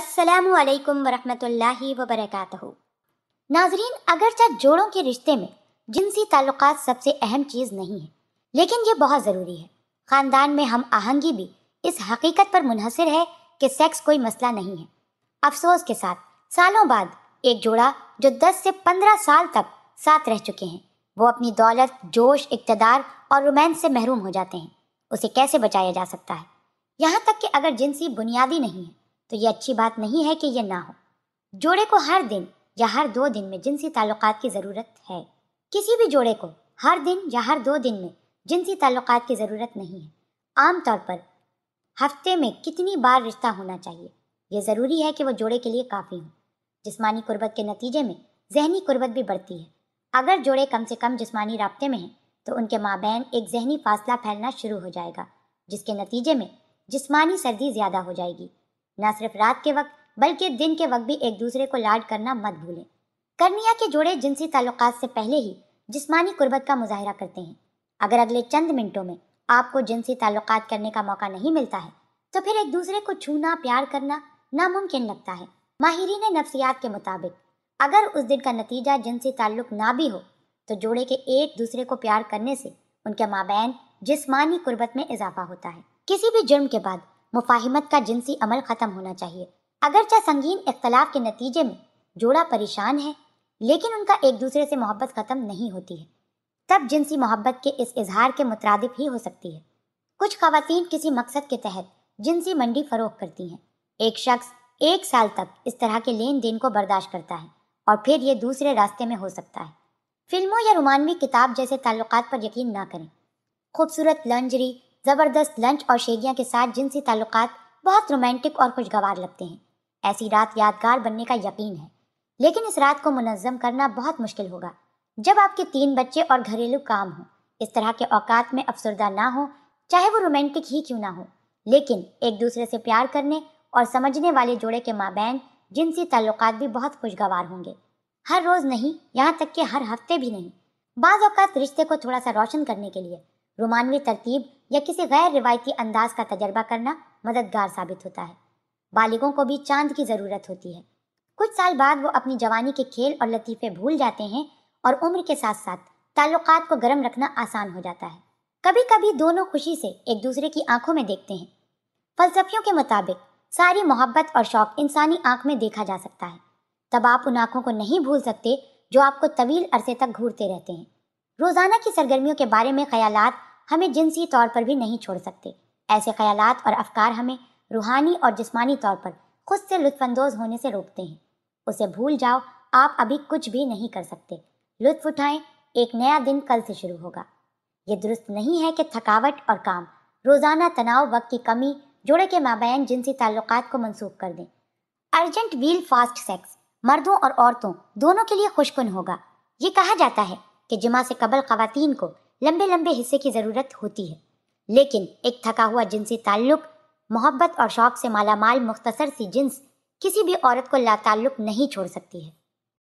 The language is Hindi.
असलकम वरहमतुल्लाहि वबरकातहू नाजरीन जोड़ों के रिश्ते में जिनसी ताल्लुक सबसे अहम चीज़ नहीं है लेकिन ये बहुत ज़रूरी है ख़ानदान में हम आहंगी भी इस हकीकत पर मुनहसर है कि सेक्स कोई मसला नहीं है अफसोस के साथ सालों बाद एक जोड़ा जो 10 से 15 साल तक साथ रह चुके हैं वो अपनी दौलत जोश इकतदार और रोमांस से महरूम हो जाते हैं उसे कैसे बचाया जा सकता है यहाँ तक कि अगर जिनसी बुनियादी नहीं है तो ये अच्छी बात नहीं है कि यह ना हो जोड़े को हर दिन या हर दो दिन में जिनसी ताल्लुक की ज़रूरत है किसी भी जोड़े को हर दिन या हर दो दिन में जिनसी ताल्लुक की ज़रूरत नहीं है आमतौर पर हफ्ते में कितनी बार रिश्ता होना चाहिए यह ज़रूरी है कि वह जोड़े के लिए काफ़ी हों जिसमानी कुर्बत के नतीजे में जहनी कुर्बत भी बढ़ती है अगर जोड़े कम से कम जिसमानी रबते में हैं तो उनके माबेन एक जहनी फासला फैलना शुरू हो जाएगा जिसके नतीजे में जिसमानी सर्दी ज़्यादा हो जाएगी न सिर्फ रात के वक्त बल्कि दिन के वक्त भी एक दूसरे को लाड करना मत भूलें करनिया के जोड़े जिनसी ताल्लुक से पहले ही जिसमानी कुर्बत का मुजाहरा करते हैं अगर अगले चंद मिनटों में आपको जिनसी ताल्लुक करने का मौका नहीं मिलता है तो फिर एक दूसरे को छूना प्यार करना नामुमकिन लगता है माहरीन नफ्सियात के मुताबिक अगर उस दिन का नतीजा जिनसी ताल्लुक ना भी हो तो जोड़े के एक दूसरे को प्यार करने से उनके माबैन जिसमानी कुर्बत में इजाफा होता है किसी भी जुर्म के बाद मुफाहमत का जिनसी अमल ख़त्म होना चाहिए अगरचे संगीन इख्तलाफ के नतीजे में जोड़ा परेशान है लेकिन उनका एक दूसरे से मोहब्बत ख़त्म नहीं होती है तब जिनसी मोहब्बत के इस इजहार के मुतरद ही हो सकती है कुछ खातन किसी मकसद के तहत जिनसी मंडी फरोख करती हैं एक शख्स एक साल तक इस तरह के लेन देन को बर्दाश्त करता है और फिर ये दूसरे रास्ते में हो सकता है फिल्मों या रोमानवी किताब जैसे ताल्लुक पर यकीन ना करें खूबसूरत लंजरी ज़बरदस्त लंच और शेगियाँ के साथ जिनसी ताल्लुक बहुत रोमांटिक और खुशगवार लगते हैं ऐसी रात यादगार बनने का यकीन है लेकिन इस रात को मुनज़म करना बहुत मुश्किल होगा जब आपके तीन बच्चे और घरेलू काम हों इस तरह के औकात में अफसरदा ना हो चाहे वो रोमांटिक ही क्यों ना हो लेकिन एक दूसरे से प्यार करने और समझने वाले जोड़े के माबैन जिनसी ताल्लुक भी बहुत खुशगवार होंगे हर रोज़ नहीं यहाँ तक कि हर हफ्ते भी नहीं बाज़ रिश्ते को थोड़ा सा रोशन करने के लिए रोमानवी तरतीब या किसी गैर रिवायती अंदाज का तजर्बा करना मददगार साबित होता है बालिगों को भी चांद की ज़रूरत होती है कुछ साल बाद वो अपनी जवानी के खेल और लतीफ़े भूल जाते हैं और उम्र के साथ साथ ताल्लुकात को गर्म रखना आसान हो जाता है कभी कभी दोनों खुशी से एक दूसरे की आंखों में देखते हैं फलसफियों के मुताबिक सारी मोहब्बत और शौक इंसानी आंख में देखा जा सकता है तब आप उन आंखों को नहीं भूल सकते जो आपको तवील अरसे तक घूरते रहते हैं रोज़ाना की सरगर्मियों के बारे में ख्यालात हमें जिनसी तौर पर भी नहीं छोड़ सकते ऐसे ख्याल और अफकार हमें रूहानी और जिसमानी तौर पर खुद से लुफानंदोज होने से रोकते हैं उसे भूल जाओ आप अभी कुछ भी नहीं कर सकते लुत्फ उठाएं एक नया दिन कल से शुरू होगा ये दुरुस्त नहीं है कि थकावट और काम रोज़ाना तनाव वक्त की कमी जोड़े के माबैन जिनसी ताल्लुक को मनसूख कर दें अर्जेंट व्हील फास्ट सेक्स मर्दों और औरतों दोनों के लिए खुशकुन होगा ये कहा जाता है कि जुमा से कबल खुवान को लंबे लंबे हिस्से की ज़रूरत होती है लेकिन एक थका हुआ जिनसी ताल्लुक मोहब्बत और शौक से मालामाल मुख्तसर सी जिन्स किसी भी औरत को लाताल्लुक नहीं छोड़ सकती है